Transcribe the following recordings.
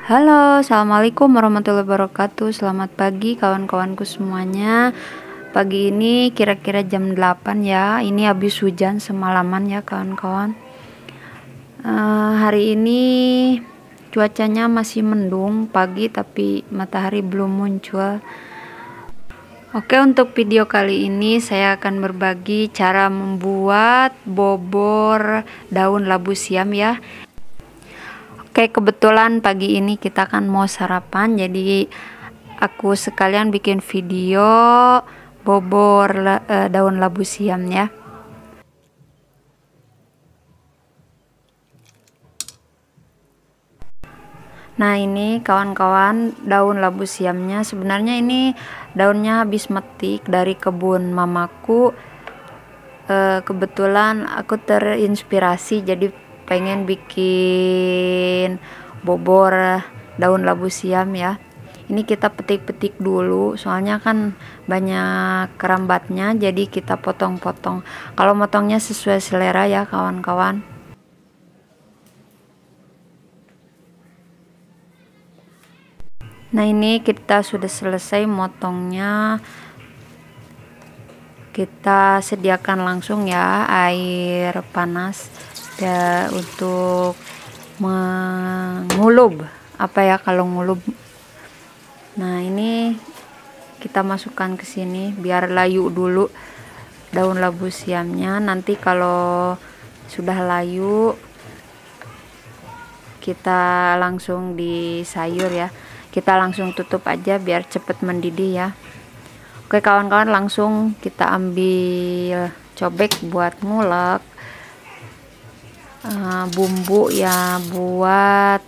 Halo, assalamualaikum warahmatullahi wabarakatuh. Selamat pagi kawan-kawanku semuanya. Pagi ini kira-kira jam 8 ya. Ini habis hujan semalaman ya kawan-kawan. Uh, hari ini cuacanya masih mendung pagi tapi matahari belum muncul. Oke, untuk video kali ini saya akan berbagi cara membuat bobor daun labu siam ya. Oke, kebetulan pagi ini kita kan mau sarapan, jadi aku sekalian bikin video bobor la, e, daun labu siam ya. Nah ini kawan-kawan daun labu siamnya sebenarnya ini daunnya habis metik dari kebun mamaku e, kebetulan aku terinspirasi jadi pengen bikin bobor daun labu siam ya ini kita petik-petik dulu soalnya kan banyak kerambatnya jadi kita potong-potong kalau motongnya sesuai selera ya kawan-kawan nah ini kita sudah selesai motongnya kita sediakan langsung ya air panas ada untuk mengulub apa ya kalau ngulub nah ini kita masukkan ke sini biar layu dulu daun labu siamnya nanti kalau sudah layu kita langsung di sayur ya kita langsung tutup aja biar cepet mendidih ya oke kawan-kawan langsung kita ambil cobek buat ngulek Eh, bumbu ya buat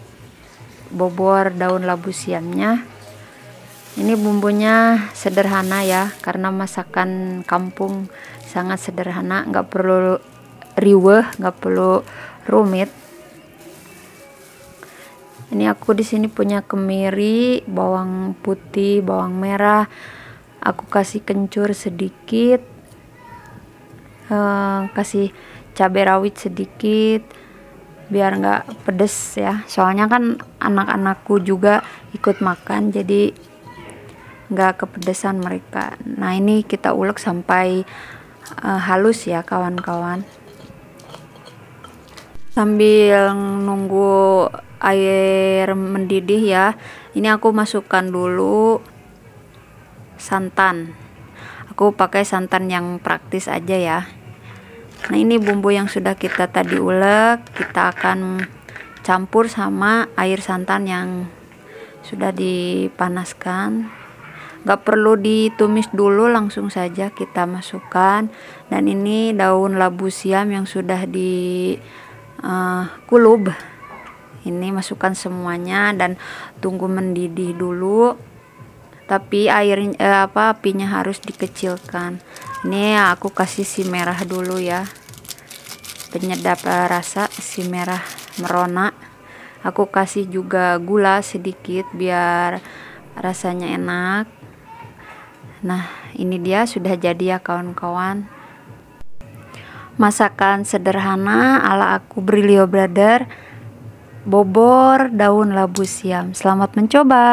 bobor daun labu siamnya ini bumbunya sederhana ya karena masakan kampung sangat sederhana nggak perlu riweh nggak perlu rumit ini aku di sini punya kemiri bawang putih bawang merah aku kasih kencur sedikit eh, kasih cabai rawit sedikit biar nggak pedes ya soalnya kan anak-anakku juga ikut makan jadi nggak kepedesan mereka nah ini kita ulek sampai uh, halus ya kawan-kawan sambil nunggu air mendidih ya ini aku masukkan dulu santan aku pakai santan yang praktis aja ya nah ini bumbu yang sudah kita tadi ulek kita akan campur sama air santan yang sudah dipanaskan gak perlu ditumis dulu langsung saja kita masukkan dan ini daun labu siam yang sudah di uh, kulub ini masukkan semuanya dan tunggu mendidih dulu tapi airnya eh, apa apinya harus dikecilkan ini aku kasih si merah dulu ya penyedap eh, rasa si merah merona aku kasih juga gula sedikit biar rasanya enak nah ini dia sudah jadi ya kawan-kawan masakan sederhana ala aku Brilio Brother bobor daun labu siam selamat mencoba